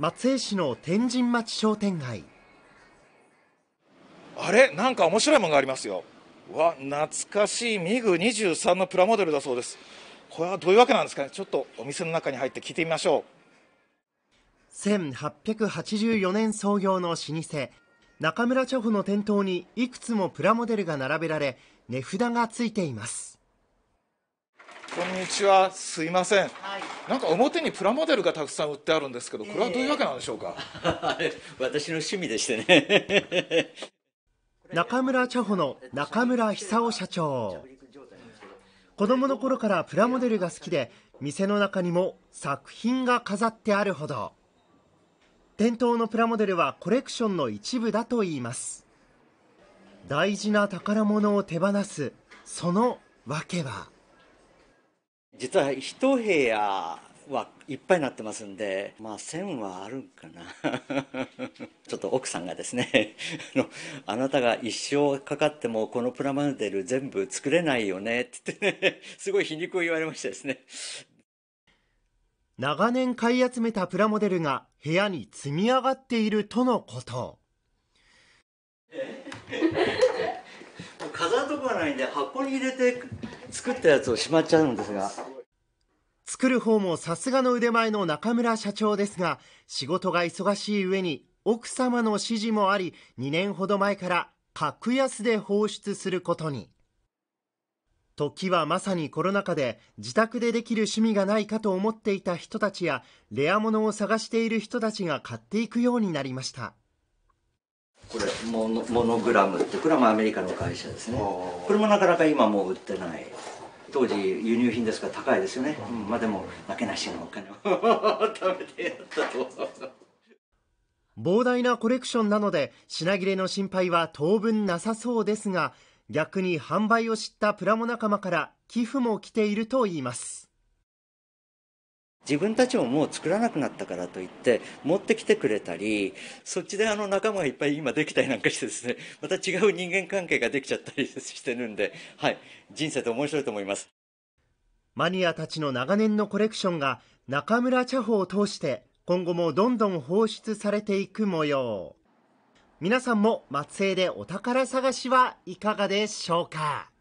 松江市の天神町商店街あれなんか面白いものがありますよわ懐かしいミグ23のプラモデルだそうですこれはどういうわけなんですかねちょっとお店の中に入って聞いてみましょう1884年創業の老舗中村茶穂の店頭にいくつもプラモデルが並べられ値札がついていますこんにちはすいません、はい、なんか表にプラモデルがたくさん売ってあるんですけどこれはどういうわけなんでしょうか、えー、私の趣味でしてね 中村茶穂の中村久夫社長子供の頃からプラモデルが好きで店の中にも作品が飾ってあるほど店頭のプラモデルはコレクションの一部だといいます大事な宝物を手放すその訳は実は一部屋はいっぱいなってますんでまあ1000はあるんかな ちょっと奥さんがですねあなたが一生かかってもこのプラモデル全部作れないよねって言ってねすごい皮肉を言われましたですね長年買い集めたプラモデルが部屋に積み上がっているとのこと 飾るとこがないんで箱に入れて作ったやつをしまっちゃうんですが。作る方もさすがの腕前の中村社長ですが、仕事が忙しい上に奥様の指示もあり、2年ほど前から格安で放出することに。時はまさにコロナ禍で自宅でできる趣味がないかと思っていた人たちやレア物を探している人たちが買っていくようになりましたこれモノモノグラムってこれはアメリカの会社ですねこれもなかなか今もう売ってない当時輸入品ですから高いですよね、うん、まあでも負けなしのお金を 食べてやったと膨大なコレクションなので品切れの心配は当分なさそうですが逆に販売を知ったプラモ仲間から寄付も来ているといいます自分たちももう作らなくなったからといって持ってきてくれたりそっちであの仲間がいっぱい今できたりなんかしてですね また違う人間関係ができちゃったりしてるんではい人生って面白いと思いますマニアたちの長年のコレクションが中村茶穂を通して今後もどんどん放出されていく模様皆さんも松江でお宝探しはいかがでしょうか